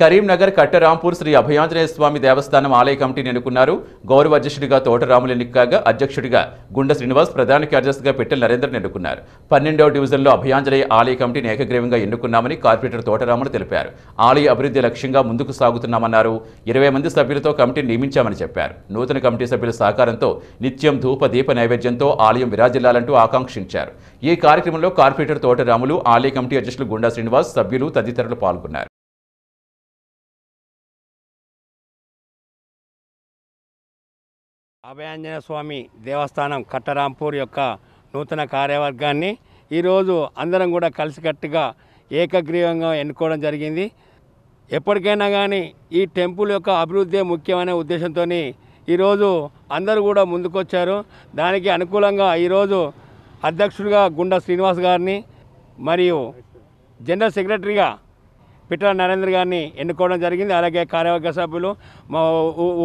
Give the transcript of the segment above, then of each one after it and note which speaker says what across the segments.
Speaker 1: కరీంనగర్ కట్టరాంపూర్ శ్రీ అభయాంజనేయ స్వామి దేవస్థానం ఆలయ కమిటీని ఎన్నుకున్నారు గౌరవ అధ్యక్షుడిగా తోటరాములు ఎన్నికగా అధ్యక్షుడిగా గుండె శ్రీనివాస్ ప్రధాన కార్యదర్శిగా పెట్టెల నరేంద్రని ఎన్నుకున్నారు పన్నెండవ డివిజన్లో అభయాంజనేయ ఆలయ కమిటీని ఏకగ్రీవంగా ఎన్నుకున్నామని కార్పొరేటర్ తోటరాములు తెలిపారు ఆలయ అభివృద్ధి లక్ష్యంగా ముందుకు సాగుతున్నామన్నారు ఇరవై మంది సభ్యులతో కమిటీని నియమించామని చెప్పారు నూతన కమిటీ సభ్యుల సహకారంతో నిత్యం ధూప దీప నైవేద్యంతో ఆలయం విరాజిల్లాలంటూ ఆకాంక్షించారు ఈ కార్యక్రమంలో కార్పొరేటర్ తోటరాములు ఆలయ కమిటీ అధ్యక్షులు గుండా శ్రీనివాస్ సభ్యులు తదితరులు పాల్గొన్నారు
Speaker 2: అభయాంజన స్వామి దేవస్థానం కట్టరాంపూర్ యొక్క నూతన కార్యవర్గాన్ని ఈరోజు అందరం కూడా కలిసికట్టుగా ఏకగ్రీవంగా ఎన్నుకోవడం జరిగింది ఎప్పటికైనా కానీ ఈ టెంపుల్ యొక్క అభివృద్ధి ముఖ్యమైన ఉద్దేశంతో ఈరోజు అందరూ కూడా ముందుకొచ్చారు దానికి అనుకూలంగా ఈరోజు అధ్యక్షుడిగా గుండా శ్రీనివాస్ గారిని మరియు జనరల్ సెక్రటరీగా పిట్ల నరేంద్ర గారిని ఎన్నుకోవడం జరిగింది అలాగే కార్యవర్గ సభ్యులు మా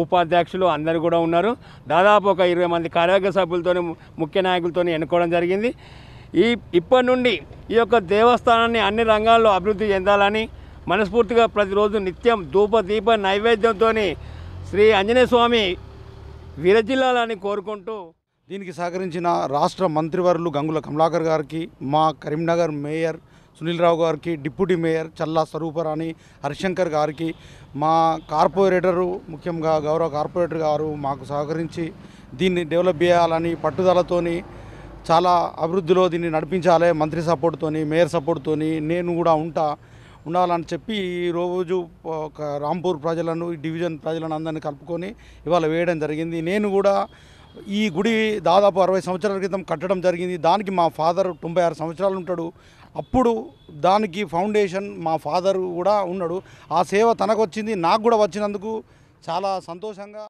Speaker 2: ఉపాధ్యక్షులు అందరూ కూడా ఉన్నారు దాదాపు ఒక ఇరవై మంది కార్యవర్గ సభ్యులతో ముఖ్య నాయకులతో ఎన్నుకోవడం జరిగింది ఈ ఇప్పటి నుండి ఈ యొక్క దేవస్థానాన్ని అన్ని రంగాల్లో అభివృద్ధి చెందాలని మనస్ఫూర్తిగా ప్రతిరోజు నిత్యం ధూప దీప నైవేద్యంతో శ్రీ ఆంజనేయ స్వామి విరజిల్లాలని కోరుకుంటూ
Speaker 3: దీనికి సహకరించిన రాష్ట్ర మంత్రివర్లు గంగుల కమలాకర్ గారికి మా కరీంనగర్ మేయర్ సునీల్ రావు గారికి డిప్యూటీ మేయర్ చల్లా స్వరూపరాణి హరిశంకర్ గారికి మా కార్పొరేటరు ముఖ్యంగా గౌరవ కార్పొరేటర్ గారు మాకు సహకరించి దీన్ని డెవలప్ చేయాలని పట్టుదలతోని చాలా అభివృద్ధిలో దీన్ని నడిపించాలి మంత్రి సపోర్ట్తోని మేయర్ సపోర్ట్తోని నేను కూడా ఉంటా ఉండాలని చెప్పి ఈరోజు ఒక రాంపూర్ ప్రజలను ఈ డివిజన్ ప్రజలను అందరినీ కలుపుకొని ఇవాళ వేయడం జరిగింది నేను కూడా ఈ గుడి దాదాపు అరవై సంవత్సరాల క్రితం కట్టడం జరిగింది దానికి మా ఫాదర్ తొంభై ఆరు సంవత్సరాలు ఉంటాడు అప్పుడు దానికి ఫౌండేషన్ మా ఫాదర్ కూడా ఉన్నాడు ఆ సేవ తనకు వచ్చింది నాకు కూడా వచ్చినందుకు చాలా సంతోషంగా